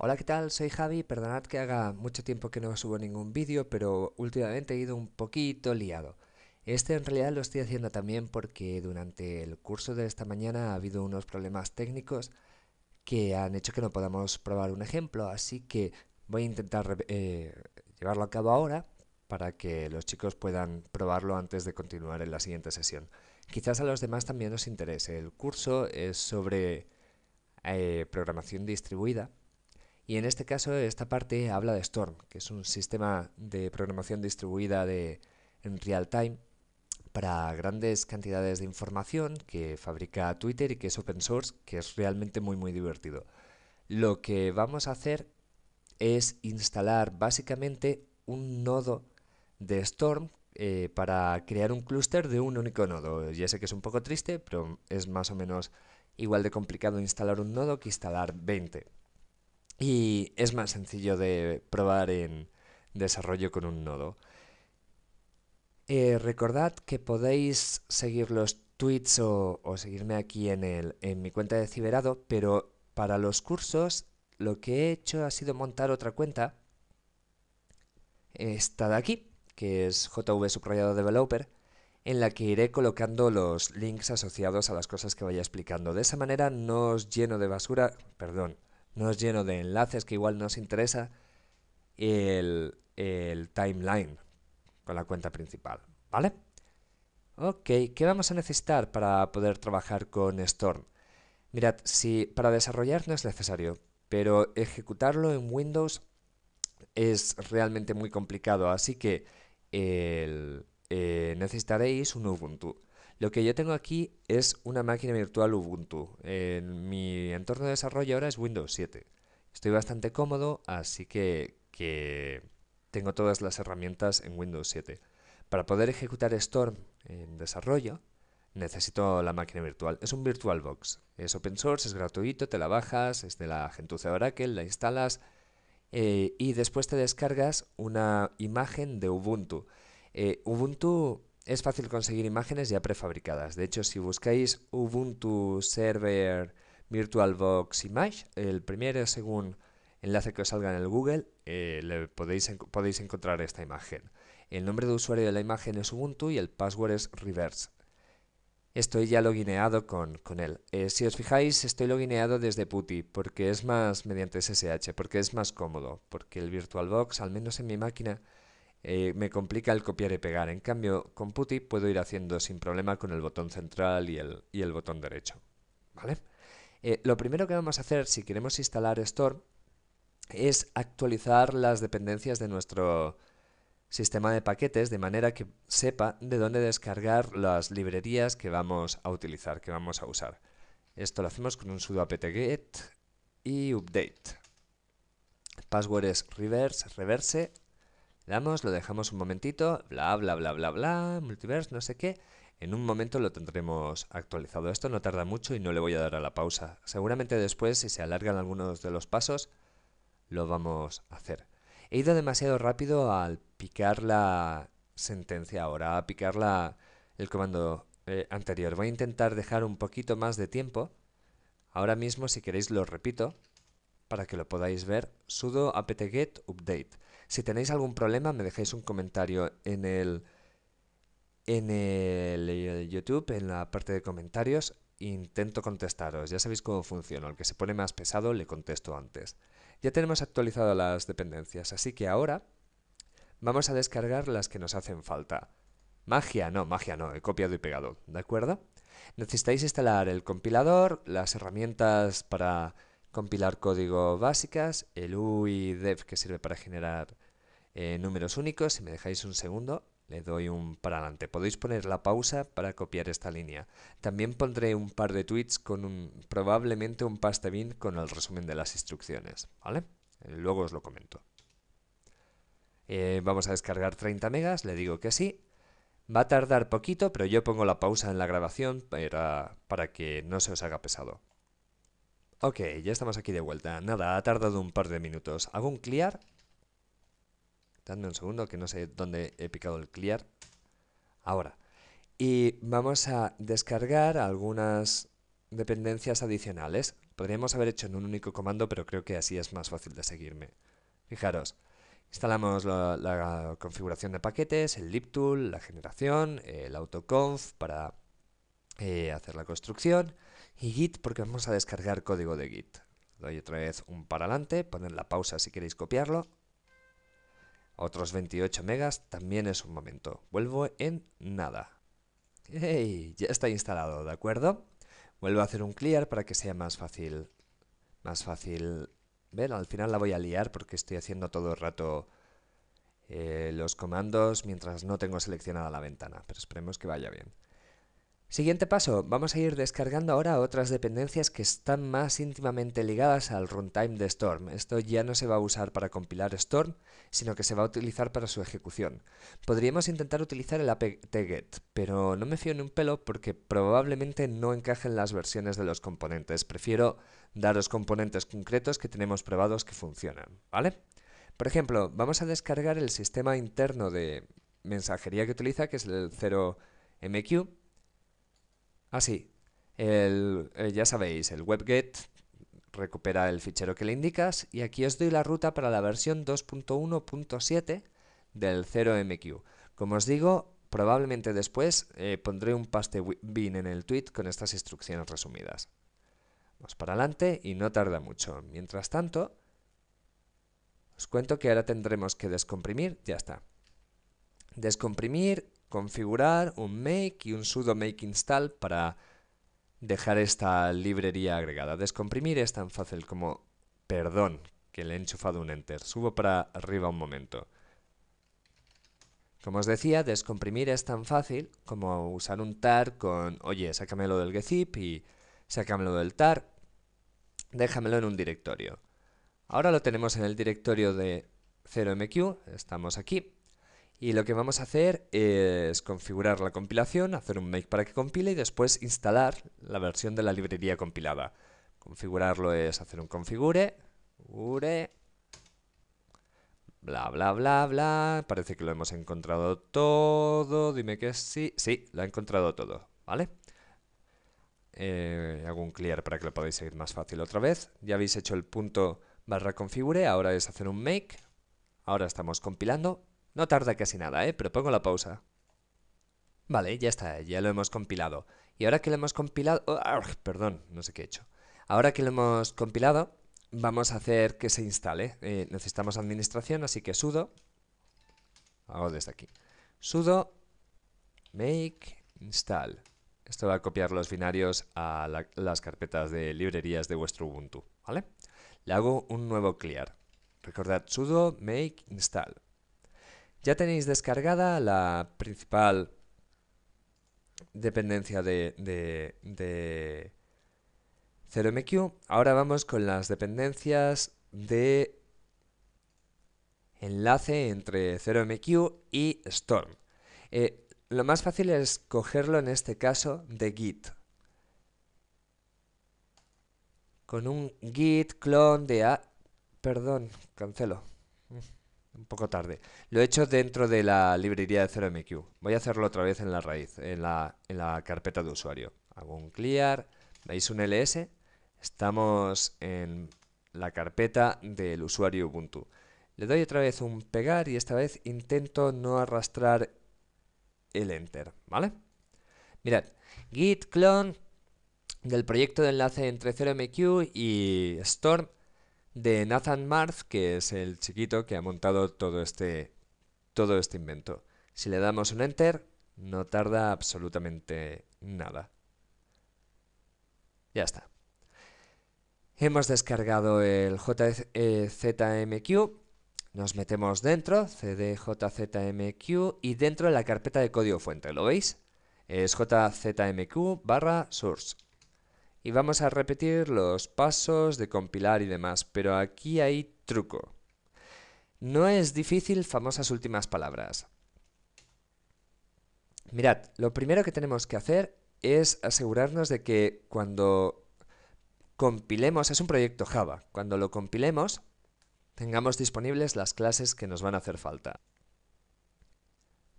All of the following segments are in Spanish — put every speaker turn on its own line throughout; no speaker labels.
Hola, ¿qué tal? Soy Javi, perdonad que haga mucho tiempo que no subo ningún vídeo, pero últimamente he ido un poquito liado. Este en realidad lo estoy haciendo también porque durante el curso de esta mañana ha habido unos problemas técnicos que han hecho que no podamos probar un ejemplo, así que voy a intentar eh, llevarlo a cabo ahora para que los chicos puedan probarlo antes de continuar en la siguiente sesión. Quizás a los demás también os interese. El curso es sobre eh, programación distribuida y en este caso, esta parte habla de Storm, que es un sistema de programación distribuida de, en real time para grandes cantidades de información que fabrica Twitter y que es open source, que es realmente muy muy divertido. Lo que vamos a hacer es instalar básicamente un nodo de Storm eh, para crear un clúster de un único nodo. Ya sé que es un poco triste, pero es más o menos igual de complicado instalar un nodo que instalar 20 y es más sencillo de probar en desarrollo con un nodo. Eh, recordad que podéis seguir los tweets o, seguirme aquí en, en mi cuenta de Ciberado, pero para los cursos lo que he hecho ha sido montar otra cuenta, esta de aquí, que es JV Subrayado Developer, en la que iré colocando los links asociados a las cosas que vaya explicando. De esa manera no os lleno de basura, perdón, no es lleno de enlaces que igual nos interesa el, el timeline con la cuenta principal, ¿vale? Ok, ¿qué vamos a necesitar para poder trabajar con Storm? Mirad, si para desarrollar no es necesario, pero ejecutarlo en Windows es realmente muy complicado, así que eh, necesitaréis un Ubuntu. Lo que yo tengo aquí es una máquina virtual Ubuntu. En mi entorno de desarrollo ahora es Windows 7. Estoy bastante cómodo, así que, tengo todas las herramientas en Windows 7. Para poder ejecutar Storm en desarrollo, necesito la máquina virtual. Es un VirtualBox. Es open source, es gratuito, te la bajas, es de la gentuza Oracle, la instalas eh, y después te descargas una imagen de Ubuntu. Eh, Ubuntu es fácil conseguir imágenes ya prefabricadas. De hecho, si buscáis Ubuntu Server VirtualBox Image, el primero según enlace que os salga en el Google, eh, le podéis, encontrar esta imagen. El nombre de usuario de la imagen es Ubuntu y el password es reverse. Estoy ya logineado con, con él. Eh, si os fijáis, estoy logineado desde PuTTY, porque es más mediante SSH, porque es más cómodo, porque el VirtualBox, al menos en mi máquina, eh, me complica el copiar y pegar. En cambio, con Putty puedo ir haciendo sin problema con el botón central y el, y el botón derecho. ¿Vale? Eh, lo primero que vamos a hacer si queremos instalar Store es actualizar las dependencias de nuestro sistema de paquetes de manera que sepa de dónde descargar las librerías que vamos a utilizar, que vamos a usar. Esto lo hacemos con un sudo apt-get y update. Password es reverse, reverse damos, lo dejamos un momentito, bla, bla, bla, bla, bla, multiverse, no sé qué. En un momento lo tendremos actualizado. Esto no tarda mucho y no le voy a dar a la pausa. Seguramente después, si se alargan algunos de los pasos, lo vamos a hacer. He ido demasiado rápido al picar la sentencia ahora, a picar el comando eh, anterior. Voy a intentar dejar un poquito más de tiempo. Ahora mismo, si queréis, lo repito para que lo podáis ver. sudo apt-get update. Si tenéis algún problema, me dejáis un comentario en el, en el YouTube, en la parte de comentarios. Intento contestaros. Ya sabéis cómo funciona. El que se pone más pesado le contesto antes. Ya tenemos actualizado las dependencias, así que ahora vamos a descargar las que nos hacen falta. Magia, no, magia no, he copiado y pegado, ¿de acuerdo? Necesitáis instalar el compilador, las herramientas para compilar código básicas, el UI dev que sirve para generar eh, números únicos. Si me dejáis un segundo, le doy un para adelante. Podéis poner la pausa para copiar esta línea. También pondré un par de tweets con un, probablemente un paste bin con el resumen de las instrucciones. ¿vale? Eh, luego os lo comento. Eh, vamos a descargar 30 megas, le digo que sí. Va a tardar poquito, pero yo pongo la pausa en la grabación para, para que no se os haga pesado. Ok, ya estamos aquí de vuelta. Nada, ha tardado un par de minutos. Hago un clear. Dame un segundo, que no sé dónde he picado el clear. Ahora. Y vamos a descargar algunas dependencias adicionales. Podríamos haber hecho en un único comando, pero creo que así es más fácil de seguirme. Fijaros, instalamos la, configuración de paquetes, el libtool, la generación, el autoconf para eh, hacer la construcción y Git porque vamos a descargar código de Git. Doy otra vez un para adelante, poner la pausa si queréis copiarlo. Otros 28 megas también es un momento. Vuelvo en nada. ¡Hey! Ya está instalado, ¿de acuerdo? Vuelvo a hacer un clear para que sea más fácil. Más fácil. Ver, al final la voy a liar porque estoy haciendo todo el rato eh, los comandos mientras no tengo seleccionada la ventana. Pero esperemos que vaya bien. Siguiente paso, vamos a ir descargando ahora otras dependencias que están más íntimamente ligadas al runtime de Storm. Esto ya no se va a usar para compilar Storm, sino que se va a utilizar para su ejecución. Podríamos intentar utilizar el apt-get, pero no me fío ni un pelo porque probablemente no encajen las versiones de los componentes. Prefiero daros componentes concretos que tenemos probados que funcionan, ¿vale? Por ejemplo, vamos a descargar el sistema interno de mensajería que utiliza, que es el 0MQ, Así, ah, eh, ya sabéis, el webget recupera el fichero que le indicas y aquí os doy la ruta para la versión 2.1.7 del 0MQ. Como os digo, probablemente después eh, pondré un paste bin en el tweet con estas instrucciones resumidas. Vamos para adelante y no tarda mucho. Mientras tanto, os cuento que ahora tendremos que descomprimir, ya está. Descomprimir configurar un make y un sudo make install para dejar esta librería agregada. Descomprimir es tan fácil como, perdón, que le he enchufado un enter. Subo para arriba un momento. Como os decía, descomprimir es tan fácil como usar un tar con, oye, sácamelo del gzip y sácamelo del tar, déjamelo en un directorio. Ahora lo tenemos en el directorio de 0mq, estamos aquí, y lo que vamos a hacer es configurar la compilación, hacer un make para que compile y después instalar la versión de la librería compilada. Configurarlo es hacer un configure, bla bla bla bla, parece que lo hemos encontrado todo, dime que sí, sí, lo he encontrado todo, ¿vale? Eh, hago un clear para que lo podáis seguir más fácil otra vez. Ya habéis hecho el punto barra configure, ahora es hacer un make, ahora estamos compilando no tarda casi nada, ¿eh? Pero pongo la pausa. Vale, ya está, ya lo hemos compilado. Y ahora que lo hemos compilado... ¡ah! perdón, no sé qué he hecho. Ahora que lo hemos compilado, vamos a hacer que se instale. Eh, necesitamos administración, así que sudo... Hago desde aquí. Sudo make install. Esto va a copiar los binarios a las carpetas de librerías de vuestro Ubuntu, ¿vale? Le hago un nuevo clear. Recordad sudo make install. Ya tenéis descargada la principal dependencia de, de, 0MQ. Ahora vamos con las dependencias de enlace entre 0MQ y Storm. Eh, lo más fácil es cogerlo en este caso de Git. Con un git clone de a... Perdón, cancelo un poco tarde. Lo he hecho dentro de la librería de 0MQ. Voy a hacerlo otra vez en la raíz, en la, carpeta de usuario. Hago un clear, veis un ls, estamos en la carpeta del usuario Ubuntu. Le doy otra vez un pegar y esta vez intento no arrastrar el enter, ¿vale? Mirad, git clone del proyecto de enlace entre 0MQ y Storm de Nathan Marth, que es el chiquito que ha montado todo este, todo este invento. Si le damos un enter, no tarda absolutamente nada. Ya está. Hemos descargado el JZMQ, e nos metemos dentro, cdjzmq, y dentro de la carpeta de código fuente, ¿lo veis? Es jzmq barra source y vamos a repetir los pasos de compilar y demás, pero aquí hay truco. No es difícil famosas últimas palabras. Mirad, lo primero que tenemos que hacer es asegurarnos de que cuando compilemos, es un proyecto Java, cuando lo compilemos tengamos disponibles las clases que nos van a hacer falta.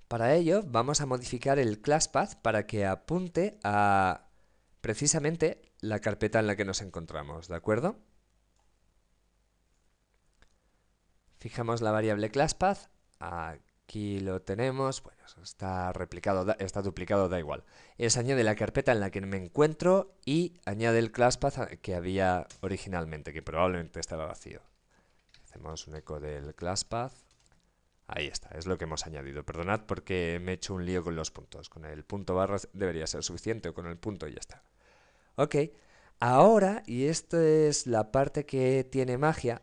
Para ello vamos a modificar el classpath para que apunte a precisamente la carpeta en la que nos encontramos, ¿de acuerdo? Fijamos la variable classpath, aquí lo tenemos, bueno, está replicado, está duplicado, da igual. Es añade la carpeta en la que me encuentro y añade el classpath que había originalmente, que probablemente estaba vacío. Hacemos un eco del classpath. Ahí está, es lo que hemos añadido. Perdonad porque me he hecho un lío con los puntos. Con el punto barra debería ser suficiente o con el punto y ya está. Ok, ahora, y esta es la parte que tiene magia,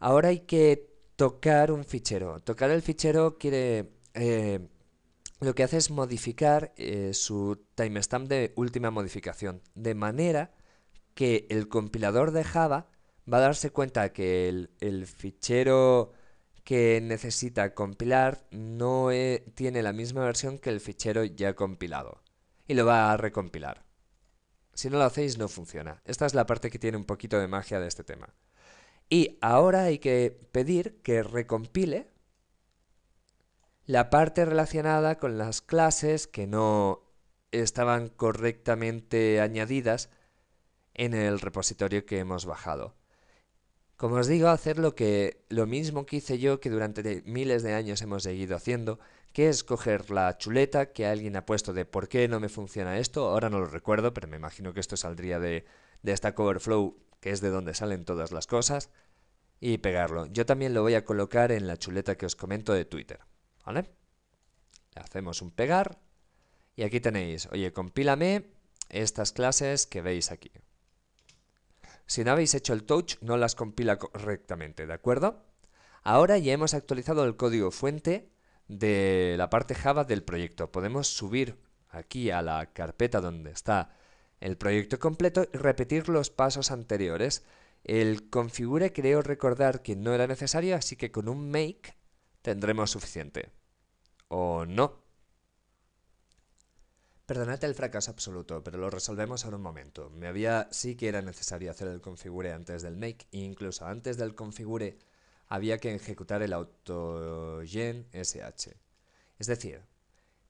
ahora hay que tocar un fichero. Tocar el fichero quiere... Eh, lo que hace es modificar eh, su timestamp de última modificación, de manera que el compilador de Java va a darse cuenta que el, fichero que necesita compilar no eh, tiene la misma versión que el fichero ya compilado y lo va a recompilar. Si no lo hacéis no funciona. Esta es la parte que tiene un poquito de magia de este tema. Y ahora hay que pedir que recompile la parte relacionada con las clases que no estaban correctamente añadidas en el repositorio que hemos bajado. Como os digo, hacer lo, que, lo mismo que hice yo que durante miles de años hemos seguido haciendo, que es coger la chuleta que alguien ha puesto de por qué no me funciona esto, ahora no lo recuerdo, pero me imagino que esto saldría de, esta Cover Flow, que es de donde salen todas las cosas, y pegarlo. Yo también lo voy a colocar en la chuleta que os comento de Twitter, Le hacemos un pegar, y aquí tenéis, oye, compílame estas clases que veis aquí, si no habéis hecho el touch, no las compila correctamente, ¿de acuerdo? Ahora ya hemos actualizado el código fuente de la parte Java del proyecto. Podemos subir aquí a la carpeta donde está el proyecto completo y repetir los pasos anteriores. El configure creo recordar que no era necesario, así que con un make tendremos suficiente. ¿O no? Perdonate el fracaso absoluto, pero lo resolvemos en un momento. Me había sí que era necesario hacer el configure antes del make, e incluso antes del configure había que ejecutar el autogen sh. Es decir,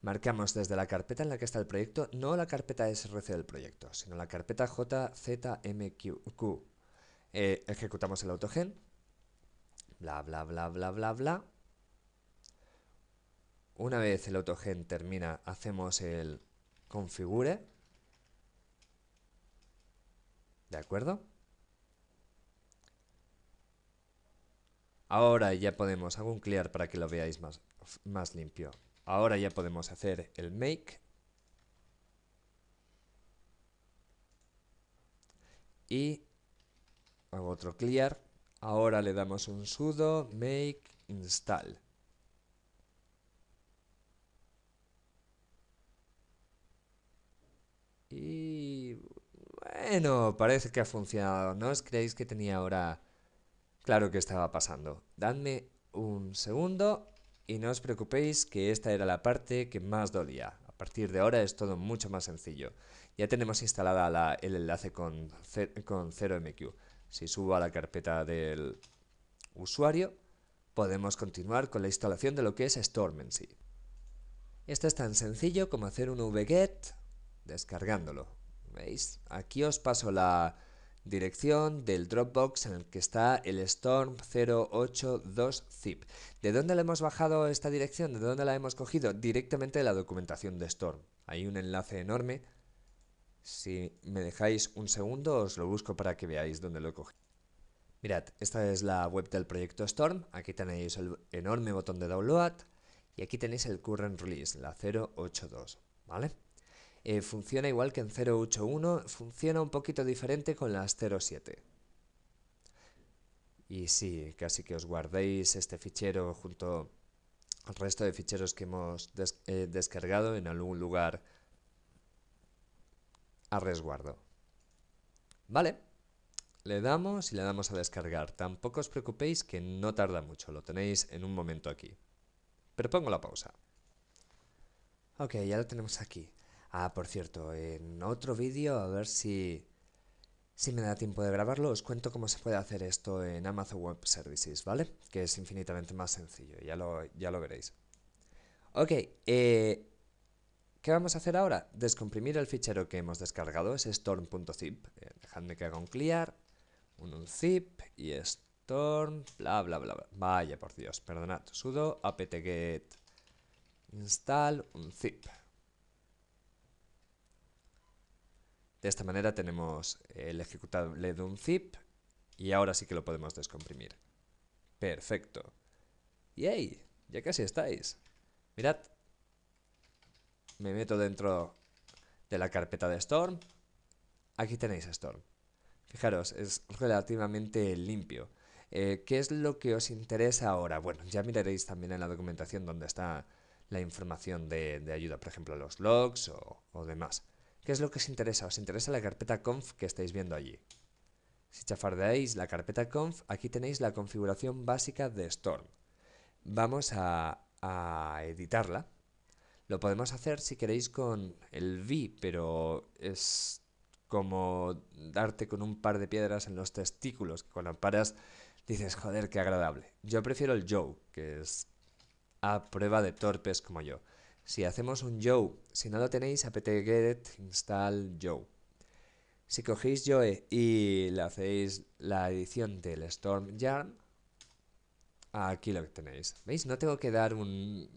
marcamos desde la carpeta en la que está el proyecto, no la carpeta src del proyecto, sino la carpeta jzmq. Eh, ejecutamos el autogen, bla bla bla bla bla bla. Una vez el autogen termina, hacemos el configure. ¿De acuerdo? Ahora ya podemos, hago un clear para que lo veáis más, más limpio. Ahora ya podemos hacer el make. Y hago otro clear. Ahora le damos un sudo make install. Y bueno, parece que ha funcionado. ¿No os creéis que tenía ahora claro que estaba pasando? Dadme un segundo y no os preocupéis que esta era la parte que más dolía. A partir de ahora es todo mucho más sencillo. Ya tenemos instalada el enlace con, con 0MQ. Si subo a la carpeta del usuario, podemos continuar con la instalación de lo que es sí. Esto es tan sencillo como hacer un vget descargándolo. ¿Veis? Aquí os paso la dirección del Dropbox en el que está el Storm 082 zip. ¿De dónde le hemos bajado esta dirección? ¿De dónde la hemos cogido? Directamente de la documentación de Storm. Hay un enlace enorme. Si me dejáis un segundo, os lo busco para que veáis dónde lo he cogido. Mirad, esta es la web del proyecto Storm. Aquí tenéis el enorme botón de download y aquí tenéis el current release, la 082, ¿vale? Eh, funciona igual que en 081, funciona un poquito diferente con las 07. Y sí, casi que os guardéis este fichero junto al resto de ficheros que hemos eh, descargado en algún lugar a resguardo. Vale, le damos y le damos a descargar. Tampoco os preocupéis que no tarda mucho, lo tenéis en un momento aquí. Pero pongo la pausa. Ok, ya lo tenemos aquí. Ah, por cierto, en otro vídeo, a ver si, si me da tiempo de grabarlo, os cuento cómo se puede hacer esto en Amazon Web Services, ¿vale? Que es infinitamente más sencillo, ya lo, ya lo veréis. Ok, eh, ¿qué vamos a hacer ahora? Descomprimir el fichero que hemos descargado, es storm.zip. Eh, dejadme que haga un clear, un zip y storm, bla, bla, bla, bla. Vaya, por Dios, perdonad, sudo apt-get install zip. De esta manera tenemos el ejecutable de un zip y ahora sí que lo podemos descomprimir. Perfecto. Y ahí, Ya casi estáis. Mirad. Me meto dentro de la carpeta de Storm. Aquí tenéis Storm. Fijaros, es relativamente limpio. Eh, ¿Qué es lo que os interesa ahora? Bueno, ya miraréis también en la documentación donde está la información de, ayuda, por ejemplo, los logs o demás. ¿Qué es lo que os interesa? Os interesa la carpeta conf que estáis viendo allí. Si chafardeáis la carpeta conf, aquí tenéis la configuración básica de Storm. Vamos a, editarla. Lo podemos hacer si queréis con el V, pero es como darte con un par de piedras en los testículos, que cuando paras dices, joder, qué agradable. Yo prefiero el Joe, que es a prueba de torpes como yo. Si hacemos un Joe, si no lo tenéis, apt-get install Joe. Si cogéis Joe y le hacéis la edición del Storm Yarn, aquí lo tenéis. ¿Veis? No tengo que dar un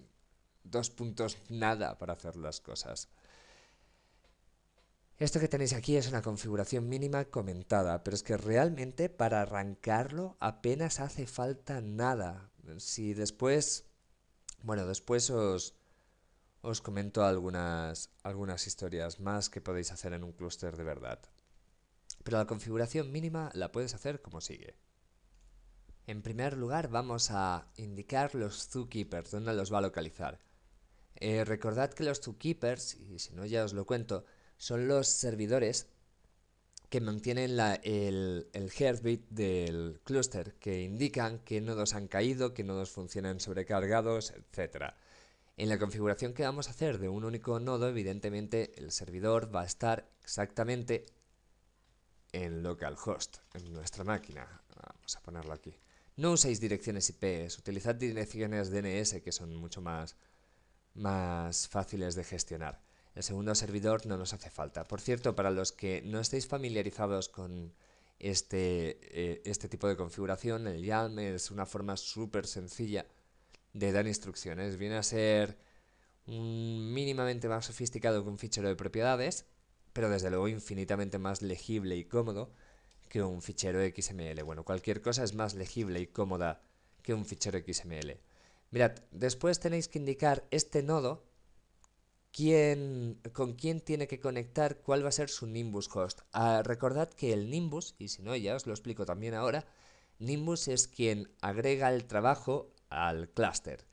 dos puntos nada para hacer las cosas. Esto que tenéis aquí es una configuración mínima comentada, pero es que realmente para arrancarlo apenas hace falta nada. Si después, bueno, después os, os comento algunas, historias más que podéis hacer en un clúster de verdad. Pero la configuración mínima la puedes hacer como sigue. En primer lugar vamos a indicar los zookeepers, dónde los va a localizar. Eh, recordad que los zookeepers, y si no ya os lo cuento, son los servidores que mantienen el, el heartbeat del clúster, que indican qué nodos han caído, qué nodos funcionan sobrecargados, etc. En la configuración que vamos a hacer de un único nodo, evidentemente el servidor va a estar exactamente en localhost, en nuestra máquina. Vamos a ponerlo aquí. No uséis direcciones IP, utilizad direcciones DNS que son mucho más, más fáciles de gestionar. El segundo servidor no nos hace falta. Por cierto, para los que no estéis familiarizados con este, eh, este tipo de configuración, el YAML es una forma súper sencilla de dar instrucciones. Viene a ser mínimamente más sofisticado que un fichero de propiedades, pero desde luego infinitamente más legible y cómodo que un fichero XML. Bueno, cualquier cosa es más legible y cómoda que un fichero XML. Mirad, después tenéis que indicar este nodo quién, con quién tiene que conectar, cuál va a ser su Nimbus host. Ah, recordad que el Nimbus, y si no ya os lo explico también ahora, Nimbus es quien agrega el trabajo al clúster.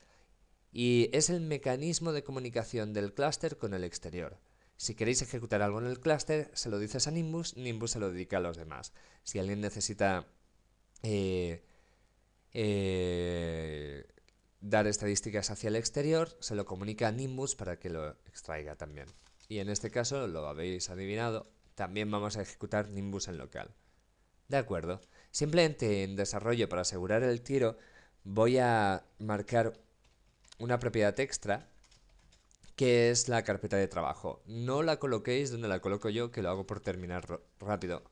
Y es el mecanismo de comunicación del clúster con el exterior. Si queréis ejecutar algo en el clúster, se lo dices a Nimbus, Nimbus se lo dedica a los demás. Si alguien necesita eh, eh, dar estadísticas hacia el exterior, se lo comunica a Nimbus para que lo extraiga también. Y en este caso, lo habéis adivinado, también vamos a ejecutar Nimbus en local. De acuerdo, simplemente en desarrollo para asegurar el tiro, voy a marcar una propiedad extra que es la carpeta de trabajo. No la coloquéis donde la coloco yo, que lo hago por terminar rápido,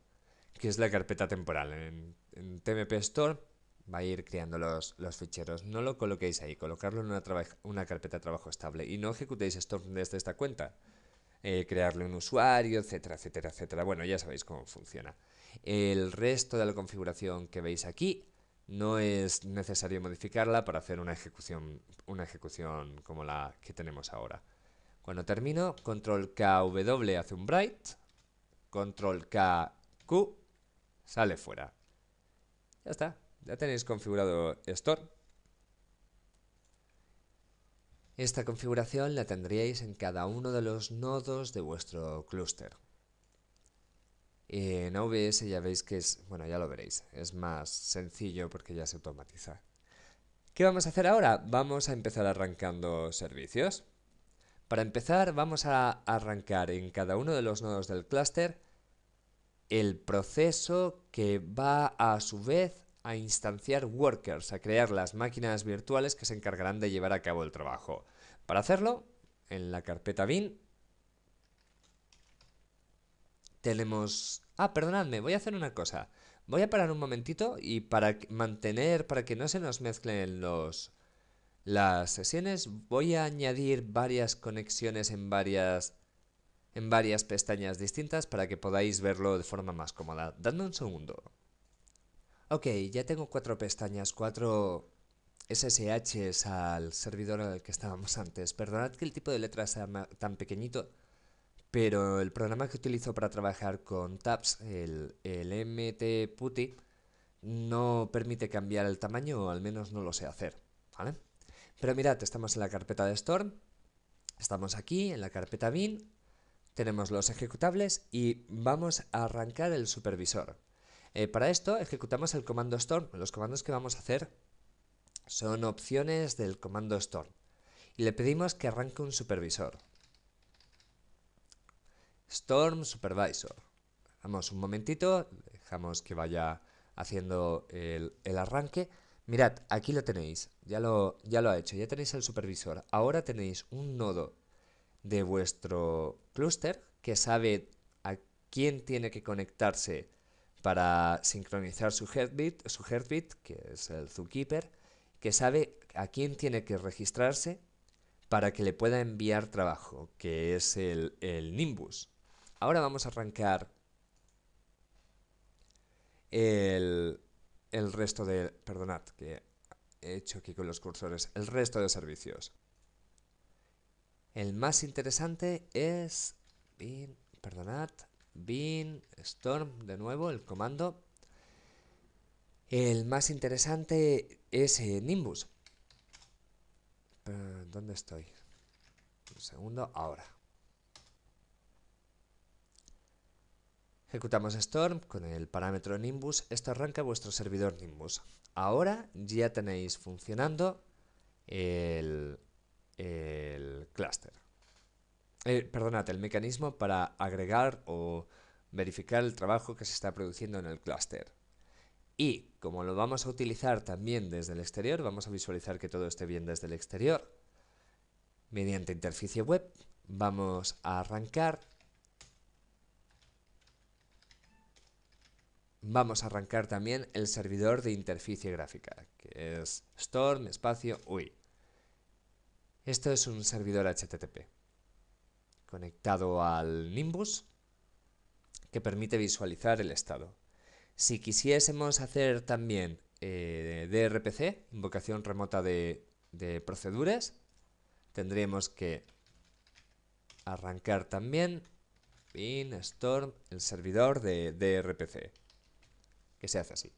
que es la carpeta temporal. En, TMP Store va a ir creando los, los, ficheros. No lo coloquéis ahí, colocarlo en una, una, carpeta de trabajo estable y no ejecutéis Store desde esta cuenta. Eh, crearle un usuario, etcétera, etcétera, etcétera. Bueno, ya sabéis cómo funciona. El resto de la configuración que veis aquí no es necesario modificarla para hacer una ejecución, una ejecución como la que tenemos ahora. Cuando termino, control KW hace un bright, control KQ sale fuera. Ya está, ya tenéis configurado Store. Esta configuración la tendríais en cada uno de los nodos de vuestro clúster en eh, OBS ya veis que es, bueno, ya lo veréis, es más sencillo porque ya se automatiza. ¿Qué vamos a hacer ahora? Vamos a empezar arrancando servicios. Para empezar vamos a arrancar en cada uno de los nodos del clúster el proceso que va a su vez a instanciar workers, a crear las máquinas virtuales que se encargarán de llevar a cabo el trabajo. Para hacerlo, en la carpeta bin tenemos Ah, perdonadme, voy a hacer una cosa. Voy a parar un momentito y para mantener, para que no se nos mezclen los, las sesiones, voy a añadir varias conexiones en varias, en varias pestañas distintas para que podáis verlo de forma más cómoda. Dadme un segundo. Ok, ya tengo cuatro pestañas, cuatro SSHs al servidor al que estábamos antes. Perdonad que el tipo de letra sea tan pequeñito, pero el programa que utilizo para trabajar con tabs, el, el no permite cambiar el tamaño, o al menos no lo sé hacer, Pero mirad, estamos en la carpeta de Storm, estamos aquí en la carpeta bin, tenemos los ejecutables y vamos a arrancar el supervisor. Eh, para esto ejecutamos el comando Storm. Los comandos que vamos a hacer son opciones del comando Storm. Y le pedimos que arranque un supervisor. Storm Supervisor. Vamos un momentito, dejamos que vaya haciendo el, arranque. Mirad, aquí lo tenéis, ya lo, ya lo ha hecho, ya tenéis el supervisor. Ahora tenéis un nodo de vuestro clúster que sabe a quién tiene que conectarse para sincronizar su heartbeat, su que es el zookeeper, que sabe a quién tiene que registrarse para que le pueda enviar trabajo, que es el Nimbus. Ahora vamos a arrancar el, resto de... Perdonad que he hecho aquí con los cursores. El resto de servicios. El más interesante es bin, perdonad, bin storm de nuevo, el comando. El más interesante es eh, Nimbus. ¿Dónde estoy? Un segundo, ahora. Ejecutamos storm con el parámetro Nimbus, esto arranca vuestro servidor Nimbus. Ahora ya tenéis funcionando el, el clúster. Eh, el mecanismo para agregar o verificar el trabajo que se está produciendo en el clúster. Y como lo vamos a utilizar también desde el exterior, vamos a visualizar que todo esté bien desde el exterior. Mediante interficie web vamos a arrancar vamos a arrancar también el servidor de interficie gráfica, que es storm espacio UI. Esto es un servidor HTTP conectado al Nimbus que permite visualizar el estado. Si quisiésemos hacer también eh, DRPC, invocación remota de, proceduras, tendríamos que arrancar también in storm el servidor de DRPC que se hace así.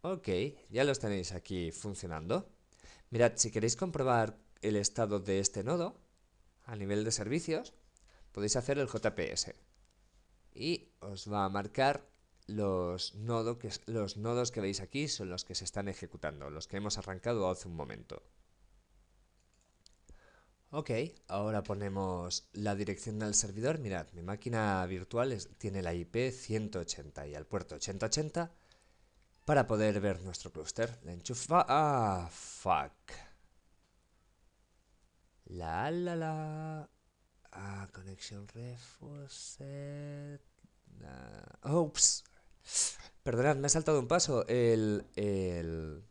Ok, ya los tenéis aquí funcionando. Mirad, si queréis comprobar el estado de este nodo, a nivel de servicios, podéis hacer el JPS. Y os va a marcar los, que, los nodos que veis aquí, son los que se están ejecutando, los que hemos arrancado hace un momento. Ok, ahora ponemos la dirección del servidor. Mirad, mi máquina virtual tiene la IP 180 y al puerto 8080 para poder ver nuestro clúster. La enchufa... ¡Ah! ¡Fuck! La, la, la... Ah, connection refuset... ¡Oops! Ah, Perdonad, me ha saltado un paso. El... el...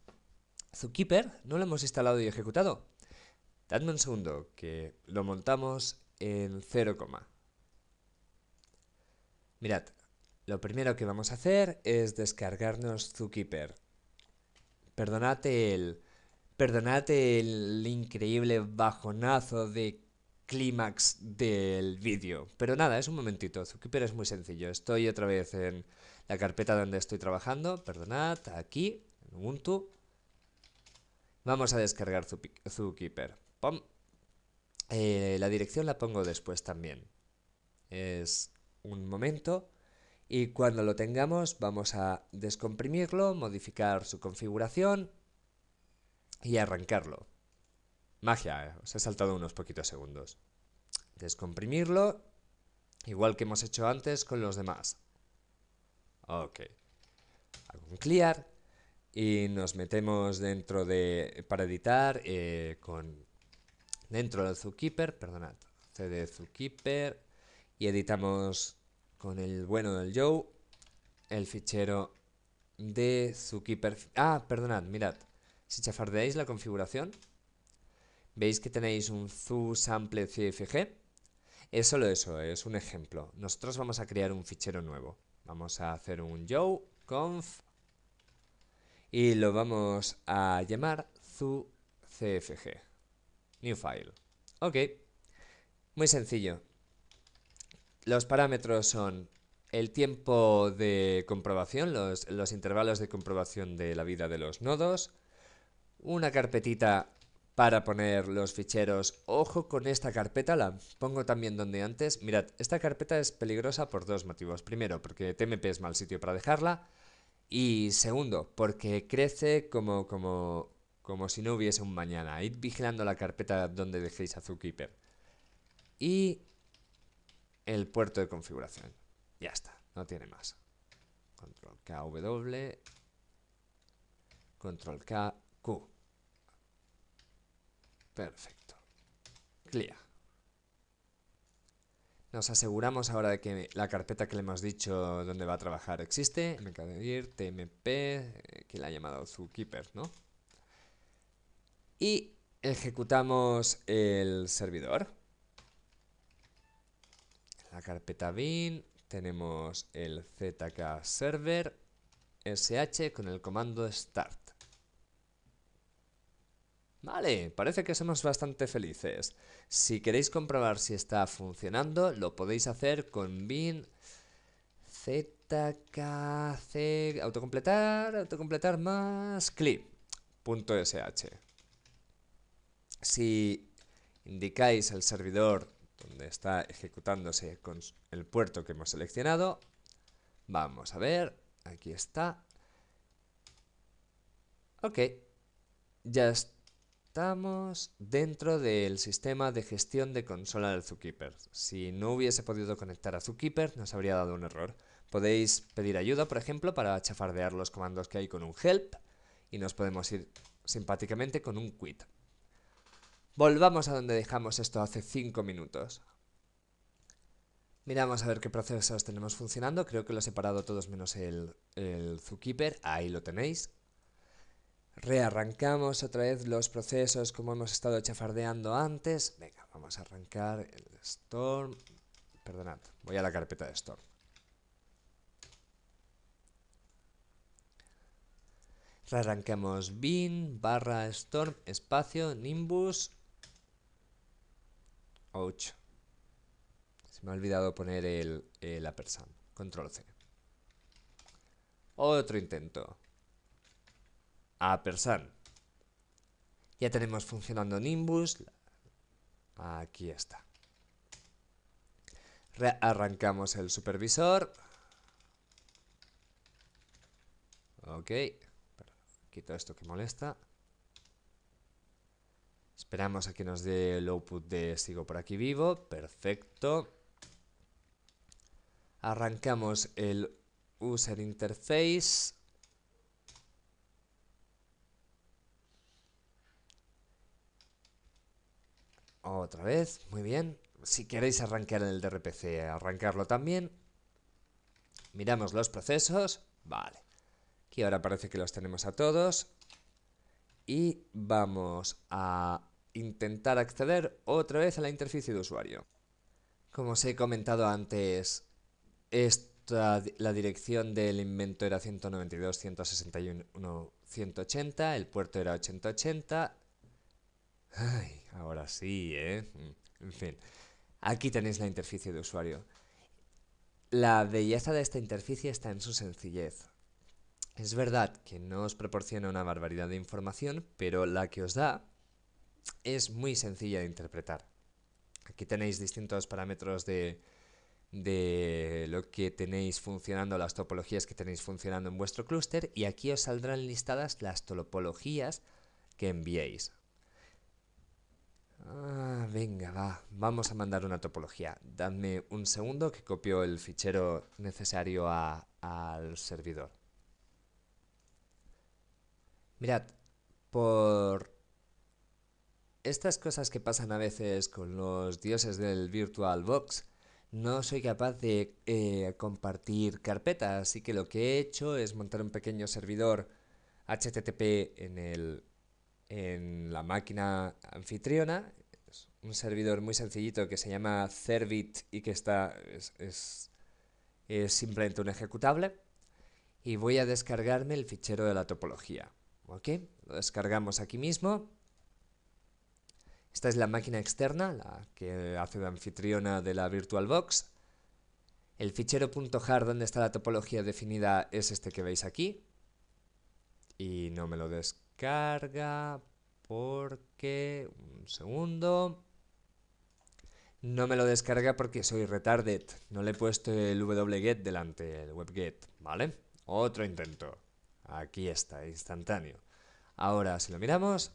Zookeeper no lo hemos instalado y ejecutado. Dadme un segundo, que lo montamos en 0, Mirad, lo primero que vamos a hacer es descargarnos Zookeeper. Perdonad el, perdonad el increíble bajonazo de clímax del vídeo. Pero nada, es un momentito. Zookeeper es muy sencillo. Estoy otra vez en la carpeta donde estoy trabajando. Perdonad, aquí, en Ubuntu. Vamos a descargar Zookeeper. Eh, la dirección la pongo después también. Es un momento y cuando lo tengamos vamos a descomprimirlo, modificar su configuración y arrancarlo. Magia, eh, os he saltado unos poquitos segundos. Descomprimirlo, igual que hemos hecho antes con los demás. Ok. Hago un clear y nos metemos dentro de... para editar eh, con dentro del Zookeeper, perdonad, cd Zookeeper y editamos con el bueno del Joe el fichero de Zookeeper. Ah, perdonad, mirad, si chafardeáis la configuración, veis que tenéis un zoo CFG. Es solo eso, es un ejemplo. Nosotros vamos a crear un fichero nuevo. Vamos a hacer un JoeConf y lo vamos a llamar ZooCfg. New file. Ok. Muy sencillo. Los parámetros son el tiempo de comprobación, los, los intervalos de comprobación de la vida de los nodos, una carpetita para poner los ficheros. Ojo con esta carpeta, la pongo también donde antes. Mirad, esta carpeta es peligrosa por dos motivos. Primero, porque TMP es mal sitio para dejarla. Y segundo, porque crece como, como, como si no hubiese un mañana. Id vigilando la carpeta donde dejéis a Zookeeper. Y el puerto de configuración. Ya está, no tiene más. Control K, W. Control K, Q. Perfecto. Clear. Nos aseguramos ahora de que la carpeta que le hemos dicho dónde va a trabajar existe. Me ir TMP, eh, que la ha llamado Zookeeper, ¿no? y ejecutamos el servidor. La carpeta bin, tenemos el zk server sh con el comando start. Vale, parece que somos bastante felices. Si queréis comprobar si está funcionando, lo podéis hacer con bin zkc autocompletar, autocompletar más clip.sh. Si indicáis el servidor donde está ejecutándose con el puerto que hemos seleccionado, vamos a ver, aquí está. Ok, ya estamos dentro del sistema de gestión de consola del Zookeeper. Si no hubiese podido conectar a Zookeeper, nos habría dado un error. Podéis pedir ayuda, por ejemplo, para chafardear los comandos que hay con un help y nos podemos ir simpáticamente con un quit. Volvamos a donde dejamos esto hace 5 minutos. Miramos a ver qué procesos tenemos funcionando. Creo que lo he separado todos menos el, el Zookeeper. Ahí lo tenéis. Rearrancamos otra vez los procesos como hemos estado chafardeando antes. Venga, vamos a arrancar el Storm. Perdonad, voy a la carpeta de Storm. Rearrancamos bin, barra, storm, espacio, nimbus, Ouch. Se me ha olvidado poner el, el eh, Control C. Otro intento. Apersan. Ya tenemos funcionando Nimbus. Aquí está. arrancamos el supervisor. Ok. Quito esto que molesta. Esperamos a que nos dé el output de sigo por aquí vivo. Perfecto. Arrancamos el user interface. Otra vez, muy bien. Si queréis arrancar el DRPC, arrancarlo también. Miramos los procesos. Vale. Y ahora parece que los tenemos a todos y vamos a intentar acceder otra vez a la interfaz de usuario. Como os he comentado antes, la dirección del invento era 192, 161, 180, el puerto era 8080. Ay, ahora sí, ¿eh? Mm, en fin, aquí tenéis la interfaz de usuario. La belleza de esta interfaz está en su sencillez. Es verdad que no os proporciona una barbaridad de información, pero la que os da es muy sencilla de interpretar. Aquí tenéis distintos parámetros de, lo que tenéis funcionando, las topologías que tenéis funcionando en vuestro clúster y aquí os saldrán listadas las topologías que enviéis. Ah, venga, va, vamos a mandar una topología. Dadme un segundo que copio el fichero necesario al servidor. Mirad, por estas cosas que pasan a veces con los dioses del VirtualBox, no soy capaz de eh, compartir carpetas, así que lo que he hecho es montar un pequeño servidor HTTP en, la máquina anfitriona, un servidor muy sencillito que se llama Cervit y que está es simplemente un ejecutable, y voy a descargarme el fichero de la topología. ¿Ok? Lo descargamos aquí mismo. Esta es la máquina externa, la que hace de anfitriona de la VirtualBox. El fichero .jar donde está la topología definida es este que veis aquí. Y no me lo descarga porque... Un segundo. No me lo descarga porque soy retarded. No le he puesto el wget delante, el webget, ¿vale? Otro intento. Aquí está, instantáneo. Ahora, si lo miramos,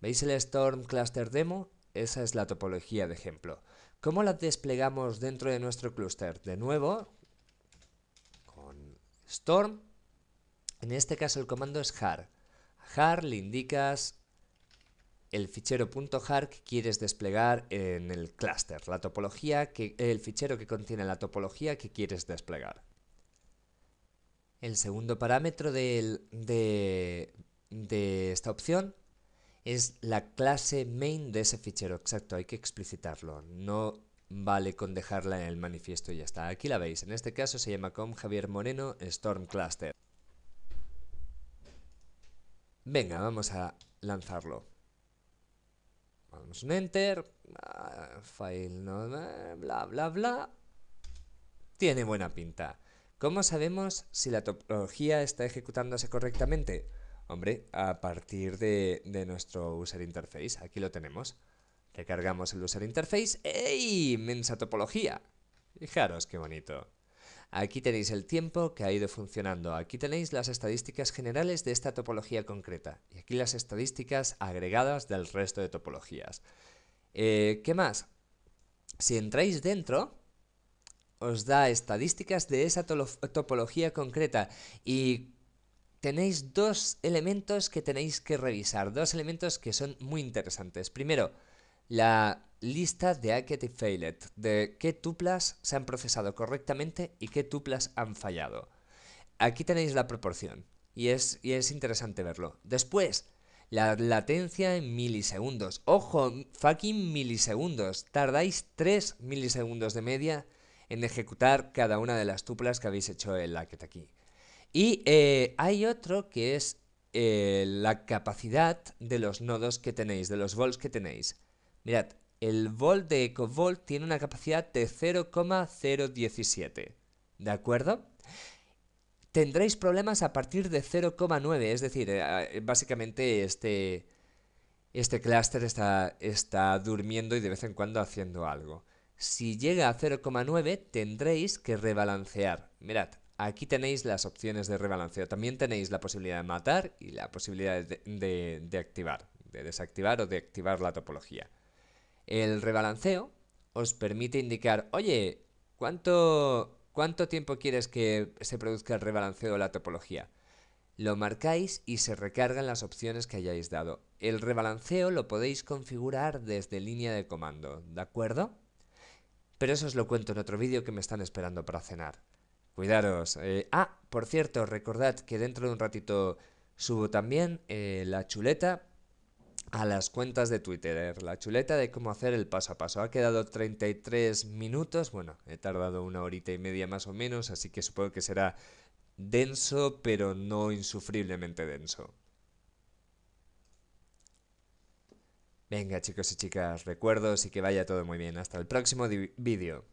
¿veis el Storm Cluster Demo? Esa es la topología de ejemplo. ¿Cómo la desplegamos dentro de nuestro clúster? De nuevo, con Storm, en este caso el comando es jar. Jar le indicas el fichero .jar que quieres desplegar en el clúster, la topología que, el fichero que contiene la topología que quieres desplegar. El segundo parámetro de, esta opción es la clase main de ese fichero. Exacto, hay que explicitarlo. No vale con dejarla en el manifiesto y ya está. Aquí la veis. En este caso se llama com Javier Moreno Storm Cluster. Venga, vamos a lanzarlo. Vamos un enter. Ah, file no, bla bla bla. Tiene buena pinta. ¿Cómo sabemos si la topología está ejecutándose correctamente? Hombre, a partir de, nuestro user interface, aquí lo tenemos. Recargamos el user interface. ¡Ey! Mensa topología. Fijaros qué bonito. Aquí tenéis el tiempo que ha ido funcionando, aquí tenéis las estadísticas generales de esta topología concreta y aquí las estadísticas agregadas del resto de topologías. Eh, ¿Qué más? Si entráis dentro, os da estadísticas de esa topología concreta y tenéis dos elementos que tenéis que revisar, dos elementos que son muy interesantes. Primero, la lista de y failed, de qué tuplas se han procesado correctamente y qué tuplas han fallado. Aquí tenéis la proporción y es, y es interesante verlo. Después, la latencia en milisegundos. Ojo, fucking milisegundos. Tardáis 3 milisegundos de media en ejecutar cada una de las tuplas que habéis hecho en la aquí. Y eh, hay otro que es eh, la capacidad de los nodos que tenéis, de los volts que tenéis. Mirad, el volt de EcoVolt tiene una capacidad de 0,017, ¿de acuerdo? Tendréis problemas a partir de 0,9, es decir, eh, básicamente este, este clúster está, está durmiendo y de vez en cuando haciendo algo. Si llega a 0,9 tendréis que rebalancear. Mirad, aquí tenéis las opciones de rebalanceo. También tenéis la posibilidad de matar y la posibilidad de, activar, de desactivar o de activar la topología. El rebalanceo os permite indicar, oye, ¿cuánto, ¿cuánto tiempo quieres que se produzca el rebalanceo de la topología? Lo marcáis y se recargan las opciones que hayáis dado. El rebalanceo lo podéis configurar desde línea de comando, ¿de acuerdo? Pero eso os lo cuento en otro vídeo que me están esperando para cenar. Cuidaros. Eh, ah, por cierto, recordad que dentro de un ratito subo también eh, la chuleta a las cuentas de Twitter, la chuleta de cómo hacer el paso a paso. Ha quedado 33 minutos, bueno, he tardado una horita y media más o menos, así que supongo que será denso, pero no insufriblemente denso. Venga chicos y chicas, recuerdos y que vaya todo muy bien. Hasta el próximo vídeo.